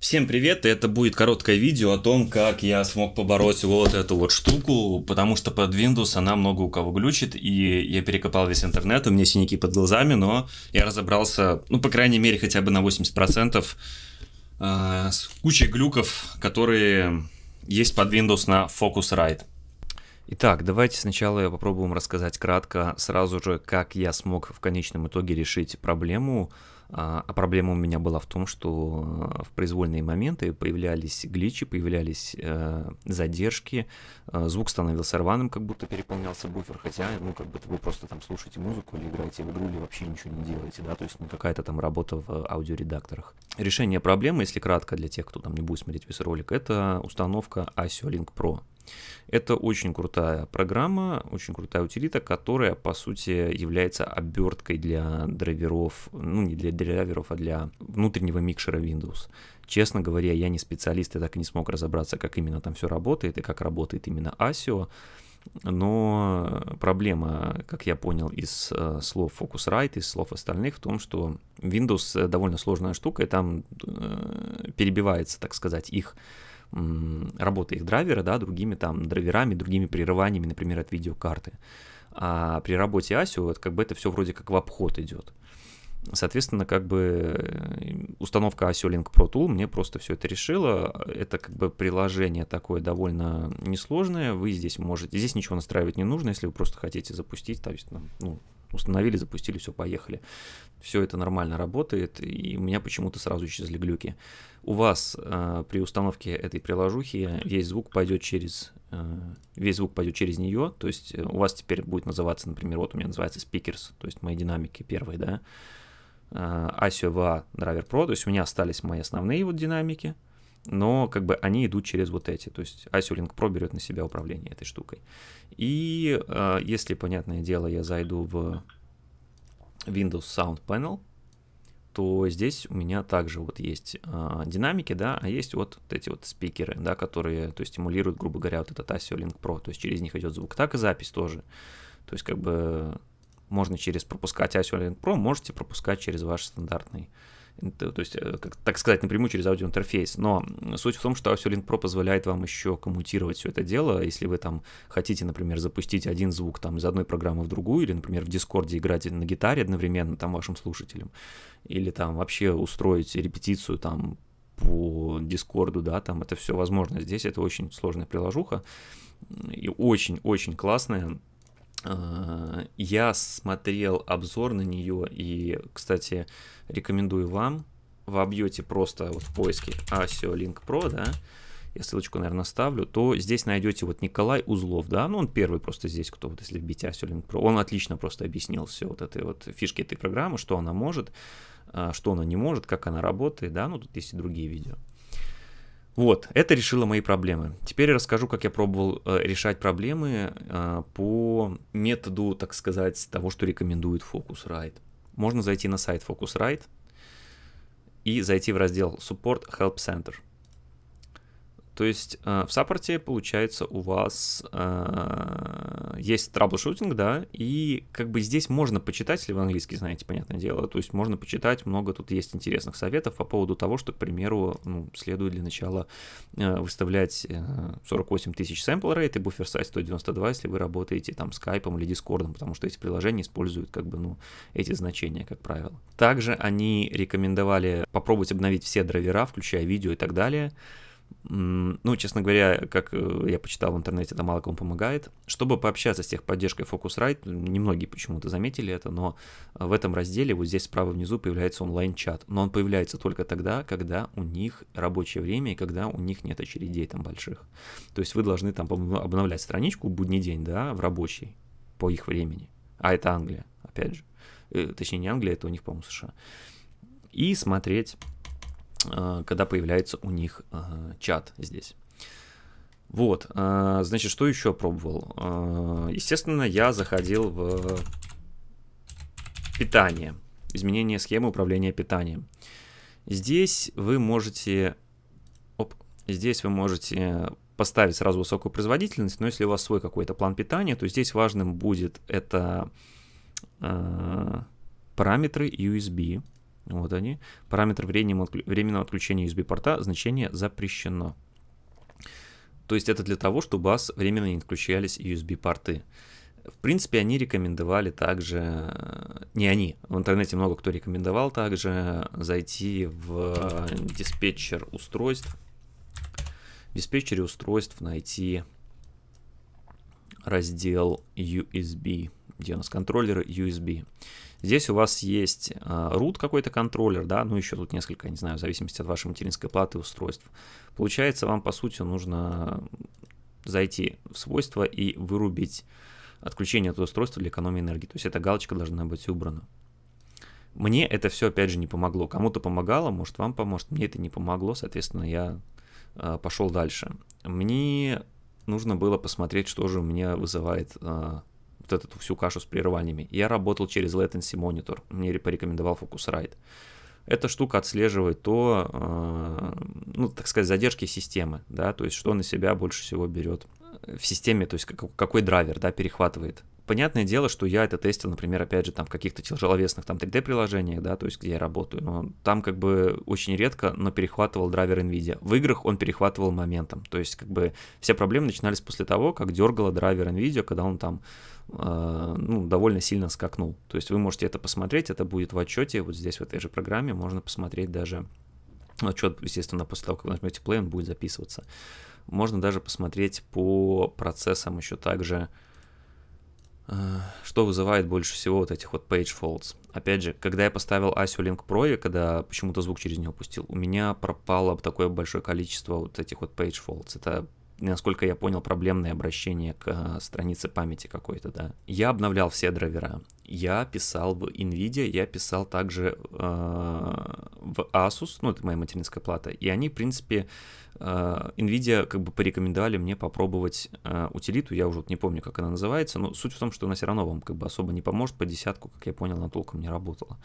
Всем привет, и это будет короткое видео о том, как я смог побороть вот эту вот штуку, потому что под Windows она много у кого глючит, и я перекопал весь интернет, у меня синяки под глазами, но я разобрался, ну, по крайней мере, хотя бы на 80% э, с кучей глюков, которые есть под Windows на Focusrite. Итак, давайте сначала я попробую вам рассказать кратко сразу же, как я смог в конечном итоге решить проблему, а, а проблема у меня была в том, что э, в произвольные моменты появлялись гличи, появлялись э, задержки, э, звук становился рваным, как будто переполнялся буфер, хотя, ну, как будто вы просто там слушаете музыку или играете в игру, или вообще ничего не делаете, да, то есть, ну, какая-то там работа в э, аудиоредакторах. Решение проблемы, если кратко для тех, кто там не будет смотреть весь ролик, это установка ASIO Link Pro. Это очень крутая программа, очень крутая утилита, которая, по сути, является оберткой для драйверов, ну не для драйверов, а для внутреннего микшера Windows. Честно говоря, я не специалист, я так и не смог разобраться, как именно там все работает и как работает именно ASIO. Но проблема, как я понял из э, слов Focusrite, из слов остальных, в том, что Windows довольно сложная штука, и там э, перебивается, так сказать, их работы их драйвера, да, другими там драйверами, другими прерываниями, например, от видеокарты. А при работе ASIO вот, как бы это все вроде как в обход идет. Соответственно, как бы э, установка ASIO Link Pro Tool мне просто все это решила. Это как бы приложение такое довольно несложное. Вы здесь можете, здесь ничего настраивать не нужно, если вы просто хотите запустить, то есть, ну, ну установили, запустили, все, поехали. Все это нормально работает, и у меня почему-то сразу исчезли глюки. У вас э, при установке этой приложухи весь звук пойдет через э, весь звук пойдет через нее, то есть э, у вас теперь будет называться, например, вот у меня называется speakers, то есть мои динамики первые, да, э, ASIO VA Driver Pro, то есть у меня остались мои основные вот динамики, но как бы они идут через вот эти. То есть Asulink Pro берет на себя управление этой штукой. И э, если, понятное дело, я зайду в Windows Sound Panel, то здесь у меня также вот есть э, динамики, да, а есть вот, вот эти вот спикеры, да, которые, то есть, стимулируют, грубо говоря, вот этот Asulink Pro, то есть через них идет звук, так и запись тоже. То есть как бы можно через пропускать Asulink Pro, можете пропускать через ваш стандартный то есть, э, как, так сказать, напрямую через аудиоинтерфейс. Но суть в том, что AuxioLink Pro позволяет вам еще коммутировать все это дело, если вы там хотите, например, запустить один звук там из одной программы в другую, или, например, в Дискорде играть на гитаре одновременно там вашим слушателям, или там вообще устроить репетицию там по Дискорду, да, там это все возможно. Здесь это очень сложная приложуха и очень-очень классная. А, я смотрел обзор на нее и, кстати, рекомендую вам. Вобьете просто вот в поиске ASIO «А, Link Pro, да, я ссылочку, наверное, ставлю, то здесь найдете вот Николай Узлов, да, ну он первый просто здесь, кто вот если вбить ASIO а Link Pro, он отлично просто объяснил все вот этой вот фишки этой программы, что она может, что она не может, как она работает, да, ну тут есть и другие видео. Вот, это решило мои проблемы. Теперь я расскажу, как я пробовал э, решать проблемы э, по методу, так сказать, того, что рекомендует Focusrite. Можно зайти на сайт Focusrite и зайти в раздел Support Help Center – то есть э, в саппорте, получается, у вас э, есть траблшутинг, да, и как бы здесь можно почитать, если вы английский знаете, понятное дело, то есть можно почитать, много тут есть интересных советов по поводу того, что, к примеру, ну, следует для начала э, выставлять 48 э, тысяч sample rate и буфер size 192, если вы работаете там скайпом или дискордом, потому что эти приложения используют как бы, ну, эти значения, как правило. Также они рекомендовали попробовать обновить все драйвера, включая видео и так далее, ну, честно говоря, как э, я почитал в интернете, это мало кому помогает. Чтобы пообщаться с техподдержкой Focusrite, немногие почему-то заметили это, но э, в этом разделе вот здесь справа внизу появляется онлайн-чат, но он появляется только тогда, когда у них рабочее время и когда у них нет очередей там больших. То есть вы должны там обновлять страничку в будний день, да, в рабочий, по их времени. А это Англия, опять же. Э, точнее, не Англия, это у них, по-моему, США. И смотреть Э, когда появляется у них э, чат здесь. Вот, э, значит, что еще пробовал? Естественно, я заходил в питание, изменение схемы управления питанием. Здесь вы можете, оп, здесь вы можете поставить сразу высокую производительность, но если у вас свой какой-то план питания, то здесь важным будет это э, параметры USB, вот они. Параметр временного отключения USB-порта, значение запрещено. То есть это для того, чтобы у вас временно не отключались USB-порты. В принципе, они рекомендовали также, не они, в интернете много кто рекомендовал также зайти в диспетчер устройств, в диспетчере устройств найти раздел USB где у нас контроллеры USB. Здесь у вас есть а, root какой-то контроллер, да, ну еще тут несколько, не знаю, в зависимости от вашей материнской платы устройств. Получается, вам по сути нужно зайти в свойства и вырубить отключение этого устройства для экономии энергии. То есть эта галочка должна быть убрана. Мне это все, опять же, не помогло. Кому-то помогало, может, вам поможет. Мне это не помогло, соответственно, я а, пошел дальше. Мне нужно было посмотреть, что же у меня вызывает а, вот эту всю кашу с прерываниями. Я работал через latency monitor, мне порекомендовал Focusrite. Эта штука отслеживает то, э, ну, так сказать, задержки системы, да, то есть что на себя больше всего берет в системе, то есть какой драйвер, да, перехватывает Понятное дело, что я это тестил, например, опять же, там в каких-то тяжеловесных там 3D-приложениях, да, то есть где я работаю, но там как бы очень редко, но перехватывал драйвер NVIDIA. В играх он перехватывал моментом, то есть как бы все проблемы начинались после того, как дергало драйвер NVIDIA, когда он там э, ну, довольно сильно скакнул. То есть вы можете это посмотреть, это будет в отчете, вот здесь в этой же программе можно посмотреть даже ну, отчет, естественно, после того, как вы нажмете play, он будет записываться. Можно даже посмотреть по процессам еще также, что вызывает больше всего вот этих вот page faults. Опять же, когда я поставил Асю Link Pro, и когда почему-то звук через него пустил, у меня пропало такое большое количество вот этих вот page faults. Это насколько я понял, проблемное обращение к э, странице памяти какой-то, да. Я обновлял все драйвера. Я писал в NVIDIA, я писал также э, в Asus, ну, это моя материнская плата. И они, в принципе, э, NVIDIA как бы порекомендовали мне попробовать э, утилиту, я уже вот не помню, как она называется, но суть в том, что она все равно вам как бы особо не поможет, по десятку, как я понял, она толком не работала.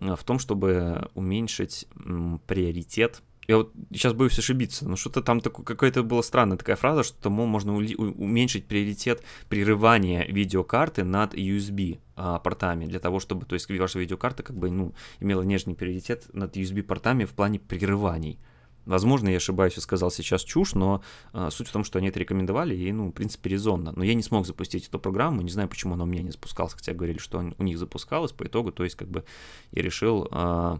Э, в том, чтобы уменьшить м, приоритет я вот сейчас боюсь ошибиться, но что-то там такое, какая-то была странная такая фраза, что, мол, можно уменьшить приоритет прерывания видеокарты над USB а, портами, для того, чтобы, то есть, ваша видеокарта как бы, ну, имела нежный приоритет над USB портами в плане прерываний. Возможно, я ошибаюсь и сказал сейчас чушь, но э, суть в том, что они это рекомендовали, и, ну, в принципе, резонно. Но я не смог запустить эту программу, не знаю, почему она у меня не запускалась, хотя говорили, что он, у них запускалась по итогу, то есть, как бы, я решил э,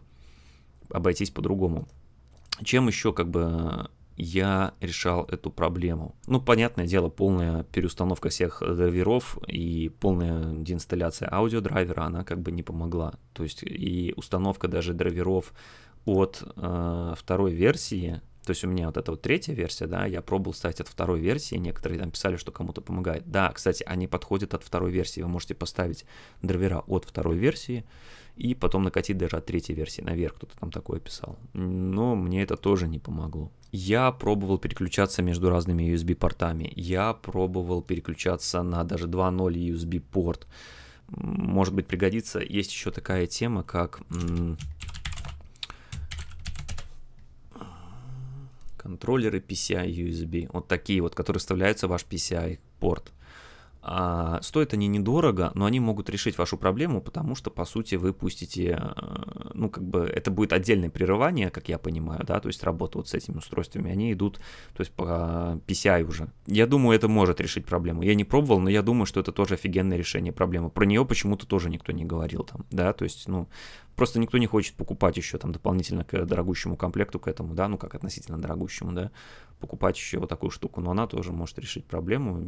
обойтись по-другому чем еще как бы я решал эту проблему. Ну, понятное дело, полная переустановка всех э, драйверов и полная деинсталляция аудиодрайвера, она как бы не помогла. То есть и установка даже драйверов от э, второй версии то есть у меня вот эта вот третья версия, да, я пробовал ставить от второй версии, некоторые там писали, что кому-то помогает. Да, кстати, они подходят от второй версии, вы можете поставить драйвера от второй версии и потом накатить даже от третьей версии наверх, кто-то там такое писал. Но мне это тоже не помогло. Я пробовал переключаться между разными USB-портами, я пробовал переключаться на даже 2.0 USB-порт. Может быть пригодится. Есть еще такая тема, как контроллеры PCI USB, вот такие вот, которые вставляются в ваш PCI порт. А, стоят они недорого, но они могут решить вашу проблему, потому что, по сути, вы пустите, э, ну, как бы, это будет отдельное прерывание, как я понимаю, да, то есть работа вот с этими устройствами, они идут, то есть по PCI уже. Я думаю, это может решить проблему. Я не пробовал, но я думаю, что это тоже офигенное решение проблемы. Про нее почему-то тоже никто не говорил там, да, то есть, ну, просто никто не хочет покупать еще там дополнительно к дорогущему комплекту к этому, да, ну как относительно дорогущему, да, покупать еще вот такую штуку, но она тоже может решить проблему,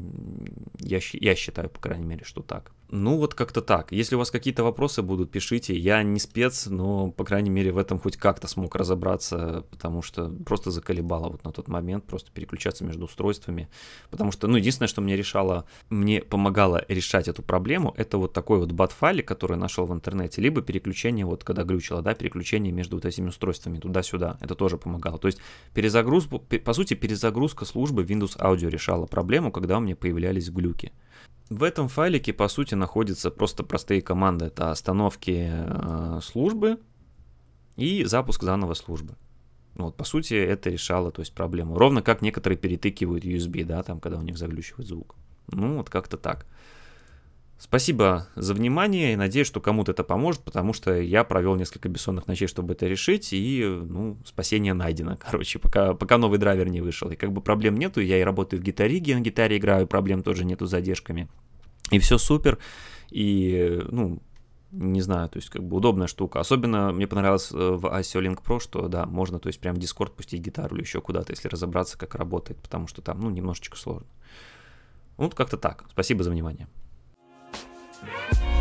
я, я считаю, по крайней мере, что так. Ну вот как-то так, если у вас какие-то вопросы будут, пишите, я не спец, но, по крайней мере, в этом хоть как-то смог разобраться, потому что просто заколебало вот на тот момент, просто переключаться между устройствами, потому что, ну, единственное, что мне решало, мне помогало решать эту проблему, это вот такой вот бат-файлик, который нашел в интернете, либо переключение вот вот когда глючило, да, переключение между вот этими устройствами туда-сюда, это тоже помогало. То есть перезагрузка, по сути, перезагрузка службы Windows Audio решала проблему, когда у меня появлялись глюки. В этом файлике, по сути, находятся просто простые команды. Это остановки э, службы и запуск заново службы. Вот, по сути, это решало то есть, проблему. Ровно как некоторые перетыкивают USB, да, там, когда у них заглючивает звук. Ну, вот как-то так. Спасибо за внимание. Надеюсь, что кому-то это поможет, потому что я провел несколько бессонных ночей, чтобы это решить, и, ну, спасение найдено, короче, пока, пока новый драйвер не вышел. И как бы проблем нету, я и работаю в гитариге, на гитаре играю, проблем тоже нету с задержками. И все супер, и, ну, не знаю, то есть как бы удобная штука. Особенно мне понравилось э, в ASIO Link Pro, что да, можно, то есть прям в Discord пустить гитару или еще куда-то, если разобраться, как работает, потому что там, ну, немножечко сложно. Вот как-то так. Спасибо за внимание. Yeah.